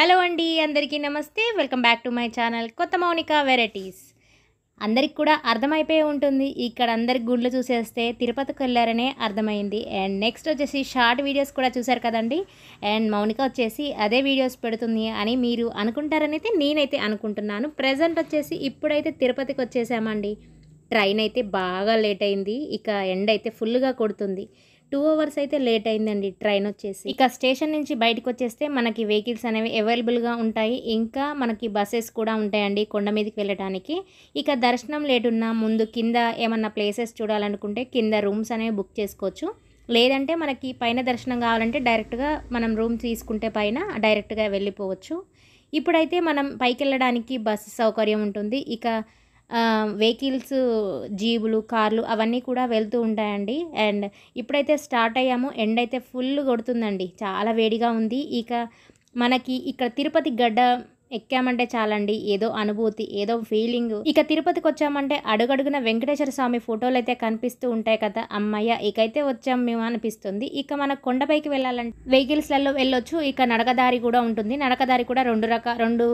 hello అండి అందరికీ నమస్తే welcome back to my channel కొత్త మౌనిక వెరైటీస్ అందరికి కూడా అర్థమైపోయి ఉంటుంది ఇక్కడ అందరికి గుండ్లు చూసేస్తే తిరుపతికి వెళ్ళారనే అర్థమైంది అండ్ నెక్స్ట్ వచ్చేసి షార్ట్ వీడియోస్ కూడా చూశారు కదండి అండ్ మౌనిక వచ్చేసి అదే వీడియోస్ పెడుతుంది అని మీరు అనుకుంటారనైతే నేనైతే అనుకుంటున్నాను ప్రజెంట్ వచ్చేసి ఇప్పుడైతే తిరుపతికి వచ్చేసామండి ట్రైన్ అయితే బాగా లేట్ అయింది ఇక ఎండ్ అయితే ఫుల్గా కొడుతుంది టూ అవర్స్ అయితే లేట్ అయిందండి ట్రైన్ వచ్చేసి ఇక స్టేషన్ నుంచి బయటకు వచ్చేస్తే మనకి వెహికల్స్ అనేవి అవైలబుల్గా ఉంటాయి ఇంకా మనకి బస్సెస్ కూడా ఉంటాయండి కొండ మీదకి వెళ్ళడానికి ఇక దర్శనం లేటున్నా ముందు కింద ఏమన్నా ప్లేసెస్ చూడాలనుకుంటే కింద రూమ్స్ అనేవి బుక్ చేసుకోవచ్చు లేదంటే మనకి పైన దర్శనం కావాలంటే డైరెక్ట్గా మనం రూమ్ తీసుకుంటే పైన డైరెక్ట్గా వెళ్ళిపోవచ్చు ఇప్పుడైతే మనం పైకి వెళ్ళడానికి బస్సు సౌకర్యం ఉంటుంది ఇక వెహికల్స్ జీబులు కార్లు అవన్నీ కూడా వెళ్తూ ఉంటాయండి అండ్ ఇప్పుడైతే స్టార్ట్ అయ్యాము ఎండ్ అయితే ఫుల్ కొడుతుందండి చాలా వేడిగా ఉంది ఇక మనకి ఇక్కడ తిరుపతి గడ్డ ఎక్కామంటే చాలండి ఏదో అనుభూతి ఏదో ఫీలింగ్ ఇక తిరుపతికి వచ్చామంటే అడుగడుగున వెంకటేశ్వర స్వామి ఫోటోలు అయితే కనిపిస్తూ ఉంటాయి కదా అమ్మయ్య ఇకైతే వచ్చాం మేము అనిపిస్తుంది ఇక మన కొండపైకి వెళ్ళాలంటే వెహికల్స్లలో వెళ్ళొచ్చు ఇక నడకదారి కూడా ఉంటుంది నడకదారి కూడా రెండు రకాల రెండు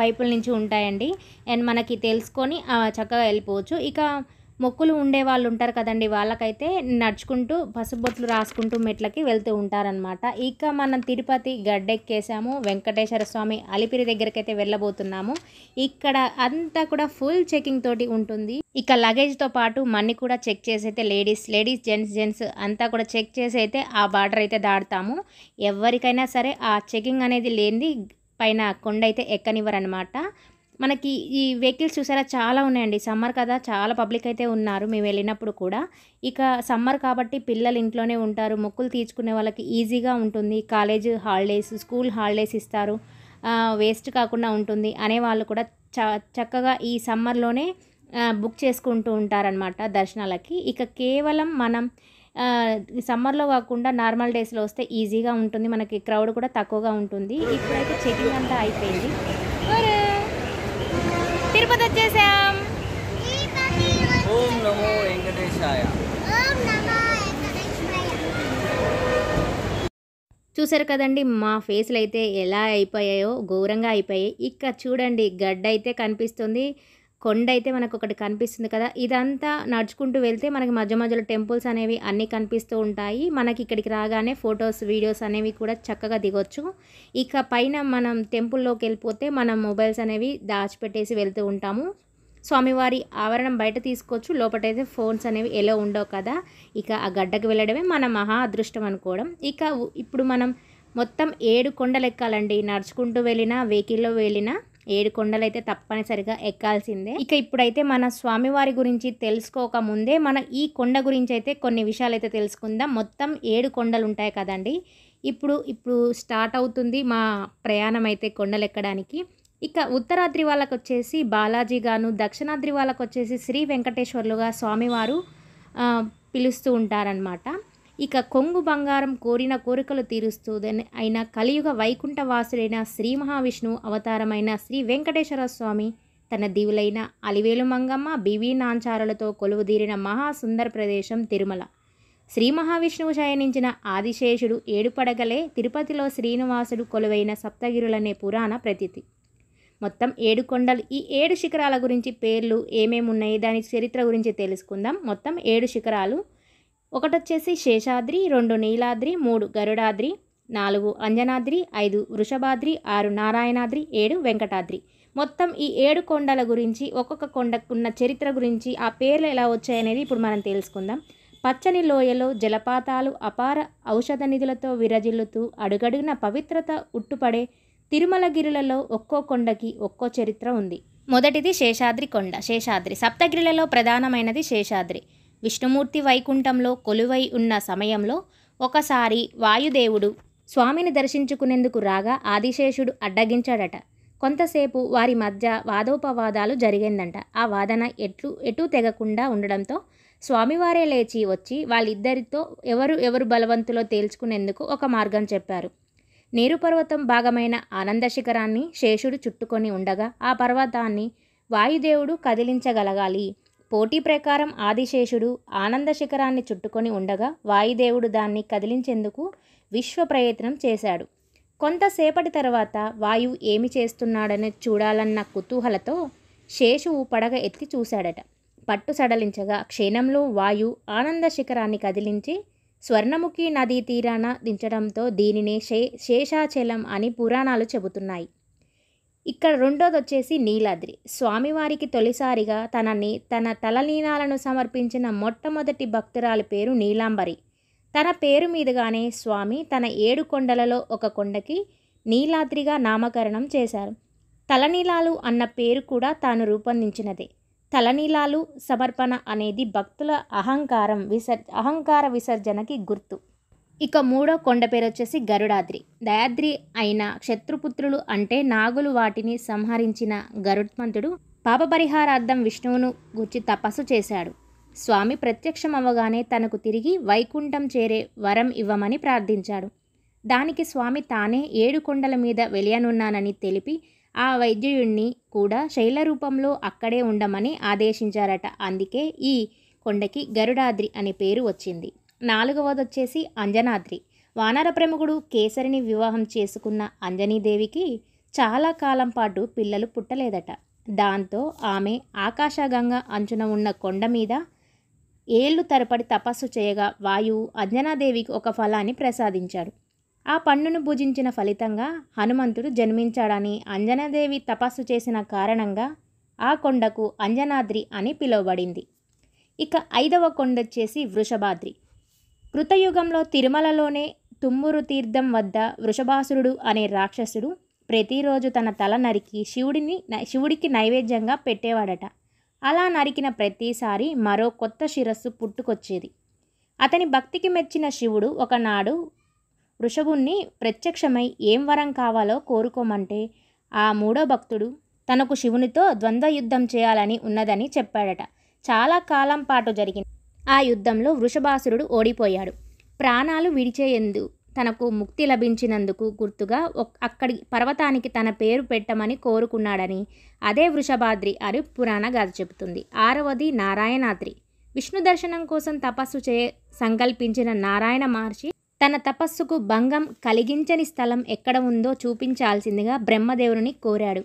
వైపుల నుంచి ఉంటాయండి అండ్ మనకి తెలుసుకొని చక్కగా వెళ్ళిపోవచ్చు ఇక మొక్కులు ఉండే వాళ్ళు ఉంటారు కదండి వాళ్ళకైతే నడుచుకుంటూ పసుబొట్లు రాసుకుంటూ మెట్లకి వెళ్తూ ఉంటారనమాట ఇక మనం తిరుపతి గడ్డెక్కేసాము వెంకటేశ్వర స్వామి అలిపిరి దగ్గరకైతే వెళ్ళబోతున్నాము ఇక్కడ అంతా కూడా ఫుల్ చెకింగ్ తోటి ఉంటుంది ఇక లగేజ్తో పాటు మనీ కూడా చెక్ చేసి అయితే లేడీస్ లేడీస్ జెంట్స్ జెంట్స్ అంతా కూడా చెక్ చేసి అయితే ఆ బార్డర్ అయితే దాడతాము ఎవరికైనా సరే ఆ చెకింగ్ అనేది లేనిది పైన కొండ అయితే ఎక్కనివ్వరనమాట మనకి ఈ వెహికల్స్ చూసారా చాలా ఉన్నాయండి సమ్మర్ కదా చాలా పబ్లిక్ అయితే ఉన్నారు మేము వెళ్ళినప్పుడు కూడా ఇక సమ్మర్ కాబట్టి పిల్లలు ఇంట్లోనే ఉంటారు మొక్కులు తీర్చుకునే వాళ్ళకి ఈజీగా ఉంటుంది కాలేజ్ హాలిడేస్ స్కూల్ హాలిడేస్ ఇస్తారు వేస్ట్ కాకుండా ఉంటుంది అనే వాళ్ళు కూడా చ చక్కగా ఈ సమ్మర్లోనే బుక్ చేసుకుంటూ ఉంటారనమాట దర్శనాలకి ఇక కేవలం మనం సమ్మర్లో కాకుండా నార్మల్ డేస్లో వస్తే ఈజీగా ఉంటుంది మనకి క్రౌడ్ కూడా తక్కువగా ఉంటుంది ఇప్పుడైతే చెకింగ్ అంతా అయిపోయింది తిరుపతి వచ్చేసాం ఓం నమో వెంకటేశాయ చూసారు కదండి మా ఫేస్లు అయితే ఎలా అయిపోయాయో ఘోరంగా అయిపోయాయి ఇక్కడ చూడండి గడ్డ అయితే కనిపిస్తుంది కొండ అయితే మనకు ఒకటి కనిపిస్తుంది కదా ఇదంతా నడుచుకుంటూ వెళ్తే మనకి మధ్య మధ్యలో టెంపుల్స్ అనేవి అన్నీ కనిపిస్తూ ఉంటాయి మనకి ఇక్కడికి రాగానే ఫొటోస్ వీడియోస్ అనేవి కూడా చక్కగా దిగొచ్చు ఇక పైన మనం టెంపుల్లోకి వెళ్ళిపోతే మనం మొబైల్స్ అనేవి దాచిపెట్టేసి వెళ్తూ ఉంటాము స్వామివారి ఆవరణం బయట తీసుకోవచ్చు లోపలైతే ఫోన్స్ అనేవి ఎలా ఉండవు కదా ఇక ఆ గడ్డకు వెళ్ళడమే మన మహా అదృష్టం అనుకోవడం ఇక ఇప్పుడు మనం మొత్తం ఏడు కొండలు ఎక్కాలండి నడుచుకుంటూ వెళ్ళినా వెహికల్లో వెళ్ళినా ఏడు కొండలైతే తప్పనిసరిగా ఎక్కాల్సిందే ఇక ఇప్పుడైతే మన స్వామివారి గురించి తెలుసుకోక ముందే మన ఈ కొండ గురించి అయితే కొన్ని విషయాలు అయితే తెలుసుకుందాం మొత్తం ఏడు కొండలు ఉంటాయి కదండి ఇప్పుడు ఇప్పుడు స్టార్ట్ అవుతుంది మా ప్రయాణం అయితే కొండలు ఎక్కడానికి ఇక ఉత్తరాద్రి వాళ్ళకు వచ్చేసి బాలాజీ గాను దక్షిణాద్రి వాళ్ళకు వచ్చేసి శ్రీ వెంకటేశ్వర్లుగా స్వామివారు పిలుస్తూ ఉంటారనమాట ఇక కొంగు బంగారం కోరిన కోరికలు తీరుస్తుందని అయిన కలియుగ వాసుడైన శ్రీ మహావిష్ణువు అవతారమైన శ్రీ వెంకటేశ్వర స్వామి తన దీవులైన అలివేలు మంగమ్మ బివి నాంచారులతో కొలువుదీరిన మహాసుందర ప్రదేశం తిరుమల శ్రీ మహావిష్ణువు శయనించిన ఆదిశేషుడు ఏడుపడగలే తిరుపతిలో శ్రీనివాసుడు కొలువైన సప్తగిరులనే పురాణ ప్రతీతి మొత్తం ఏడు కొండలు ఈ ఏడు శిఖరాల గురించి పేర్లు ఏమేమి ఉన్నాయి దాని చరిత్ర గురించి తెలుసుకుందాం మొత్తం ఏడు శిఖరాలు ఒకటొచ్చేసి శేషాద్రి రెండు నీలాద్రి మూడు గరుడాద్రి నాలుగు అంజనాద్రి ఐదు వృషభాద్రి ఆరు నారాయణాద్రి ఏడు వెంకటాద్రి మొత్తం ఈ ఏడు కొండల గురించి ఒక్కొక్క కొండకున్న చరిత్ర గురించి ఆ పేర్లు ఎలా వచ్చాయనేది ఇప్పుడు మనం తెలుసుకుందాం పచ్చని లోయలో జలపాతాలు అపార ఔషధ నిధులతో విరజిల్లుతూ అడుగడుగున పవిత్రత ఉట్టుపడే తిరుమలగిరులలో ఒక్కో కొండకి ఒక్కో చరిత్ర ఉంది మొదటిది శేషాద్రి కొండ శేషాద్రి సప్తగిరిలలో ప్రధానమైనది శేషాద్రి విష్ణుమూర్తి వైకుంఠంలో కొలువై ఉన్న సమయంలో ఒకసారి వాయుదేవుడు స్వామిని దర్శించుకునేందుకు రాగా ఆదిశేషుడు అడ్డగించాడట కొంతసేపు వారి మధ్య వాదోపవాదాలు జరిగిందంట ఆ వాదన ఎట్లు ఎటూ తెగకుండా ఉండడంతో స్వామివారే లేచి వచ్చి వాళ్ళిద్దరితో ఎవరు ఎవరు బలవంతులో తేల్చుకునేందుకు ఒక మార్గం చెప్పారు నీరు పర్వతం భాగమైన ఆనంద శిఖరాన్ని శేషుడు చుట్టుకొని ఉండగా ఆ పర్వతాన్ని వాయుదేవుడు కదిలించగలగాలి పోటీ ప్రకారం ఆదిశేషుడు ఆనంద శిఖరాన్ని చుట్టుకొని ఉండగా వాయుదేవుడు దాన్ని కదిలించేందుకు విశ్వ ప్రయత్నం చేశాడు కొంతసేపటి తర్వాత వాయు ఏమి చేస్తున్నాడని చూడాలన్న కుతూహలతో శేషువు పడగ ఎత్తి చూశాడట పట్టు సడలించగా క్షీణంలో వాయు ఆనంద శిఖరాన్ని కదిలించి స్వర్ణముఖి నదీ తీరాన దించడంతో దీనినే శే శేషాచలం అని పురాణాలు చెబుతున్నాయి ఇక్కడ రెండోది వచ్చేసి నీలాద్రి స్వామివారికి తొలిసారిగా తనని తన తలనీలాలను సమర్పించిన మొట్టమొదటి భక్తురాలి పేరు నీలాంబరి తన పేరు మీదుగానే స్వామి తన ఏడు కొండలలో ఒక కొండకి నీలాద్రిగా నామకరణం చేశారు తలనీలాలు అన్న పేరు కూడా తాను రూపొందించినదే తలనీలాలు సమర్పణ అనేది భక్తుల అహంకారం విసర్ అహంకార విసర్జనకి గుర్తు ఇక మూడో కొండ పేరు వచ్చేసి గరుడాద్రి దయాద్రి అయిన శత్రుపుత్రులు అంటే నాగులు వాటిని సంహరించిన పాప పాపపరిహారార్థం విష్ణువును గుర్చి తపస్సు చేశాడు స్వామి ప్రత్యక్షం అవ్వగానే తనకు తిరిగి వైకుంఠం చేరే వరం ఇవ్వమని ప్రార్థించాడు దానికి స్వామి తానే ఏడు కొండల మీద వెలియనున్నానని తెలిపి ఆ వైద్యుడిని కూడా శైల రూపంలో అక్కడే ఉండమని ఆదేశించారట అందుకే ఈ కొండకి గరుడాద్రి అనే పేరు వచ్చింది నాలుగవది వచ్చేసి అంజనాద్రి వానర ప్రముఖుడు కేసరిని వివాహం చేసుకున్న అంజనీదేవికి చాలా కాలం పాటు పిల్లలు పుట్టలేదట దాంతో ఆమె ఆకాశగంగా అంచున ఉన్న కొండ మీద ఏళ్ళు తరపడి తపస్సు చేయగా వాయువు అంజనాదేవికి ఒక ఫలాన్ని ప్రసాదించాడు ఆ పన్నును భుజించిన ఫలితంగా హనుమంతుడు జన్మించాడని అంజనాదేవి తపస్సు చేసిన కారణంగా ఆ కొండకు అంజనాద్రి అని పిలువబడింది ఇక ఐదవ కొండ వచ్చేసి వృషభాద్రి కృతయుగంలో తిరుమలలోనే తుమ్మురు తీర్థం వద్ద వృషభాసురుడు అనే రాక్షసుడు ప్రతిరోజు తన తల నరికి శివుడిని శివుడికి నైవేద్యంగా పెట్టేవాడట అలా నరికిన ప్రతిసారి మరో కొత్త శిరస్సు పుట్టుకొచ్చేది అతని భక్తికి మెచ్చిన శివుడు ఒకనాడు వృషభుణ్ణి ప్రత్యక్షమై ఏం వరం కావాలో కోరుకోమంటే ఆ మూడో భక్తుడు తనకు శివునితో ద్వంద్వ యుద్ధం చేయాలని ఉన్నదని చెప్పాడట చాలా కాలం పాటు జరిగింది ఆ యుద్ధంలో వృషభాసురుడు ఓడిపోయాడు ప్రాణాలు విడిచేయందు తనకు ముక్తి లభించినందుకు గుర్తుగా అక్కడి పర్వతానికి తన పేరు పెట్టమని కోరుకున్నాడని అదే వృషభాద్రి అని పురాణ గాథ చెబుతుంది ఆరవది నారాయణాద్రి విష్ణు దర్శనం కోసం తపస్సు చే సంకల్పించిన నారాయణ మహర్షి తన తపస్సుకు భంగం కలిగించని స్థలం ఎక్కడ ఉందో చూపించాల్సిందిగా బ్రహ్మదేవుని కోరాడు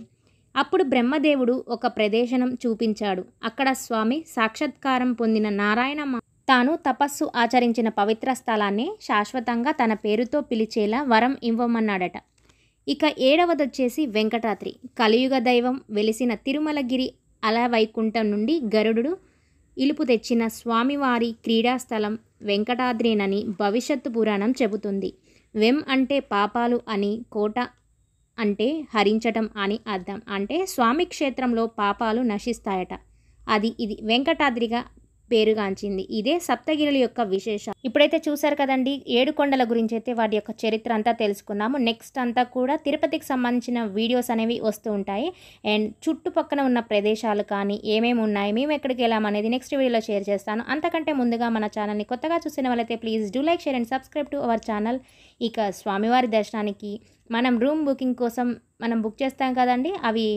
అప్పుడు బ్రహ్మదేవుడు ఒక ప్రదేశనం చూపించాడు అక్కడ స్వామి సాక్షాత్కారం పొందిన నారాయణ తాను తపస్సు ఆచరించిన పవిత్ర స్థలాన్ని శాశ్వతంగా తన పేరుతో పిలిచేలా వరం ఇవ్వమన్నాడట ఇక ఏడవదొచ్చేసి వెంకటాద్రి కలియుగ దైవం వెలిసిన తిరుమలగిరి అలవైకుంఠం నుండి గరుడు ఇలుపు తెచ్చిన స్వామివారి క్రీడాస్థలం వెంకటాద్రినని భవిష్యత్తు పురాణం చెబుతుంది వెం అంటే పాపాలు అని కోట అంటే హరించటం అని అర్థం అంటే స్వామి క్షేత్రంలో పాపాలు నశిస్తాయట అది ఇది వెంకటాద్రిగా పేరుగాంచింది ఇదే సప్తగిరుల యొక్క విశేషం ఇప్పుడైతే చూసారు కదండి ఏడు కొండల గురించి అయితే వాటి యొక్క చరిత్ర అంతా తెలుసుకున్నాము నెక్స్ట్ అంతా కూడా తిరుపతికి సంబంధించిన వీడియోస్ అనేవి వస్తూ ఉంటాయి అండ్ చుట్టుపక్కన ఉన్న ప్రదేశాలు కానీ ఏమేమి ఉన్నాయి మేము ఎక్కడికి వెళ్ళామనేది నెక్స్ట్ వీడియోలో షేర్ చేస్తాను అంతకంటే ముందుగా మన ఛానల్ని కొత్తగా చూసిన వాళ్ళైతే please do like share and subscribe to our channel ఇక స్వామివారి దర్శనానికి మనం రూమ్ బుకింగ్ కోసం మనం బుక్ చేస్తాం కదండి అవి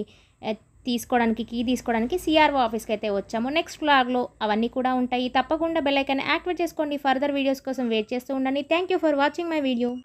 తీసుకోవడానికి కీ తీసుకోవడానికి సిఆర్ఓ ఆఫీస్కి అయితే వచ్చాము నెక్స్ట్ బ్లాగ్లో అవన్నీ కూడా ఉంటాయి తప్పకుండా బెల్లైకాన్ని యాక్టివేట్ చేసుకోండి ఫర్దర్ వీడియోస్ కోసం వెయిట్ చేస్తూ ఉండండి thank you for watching my video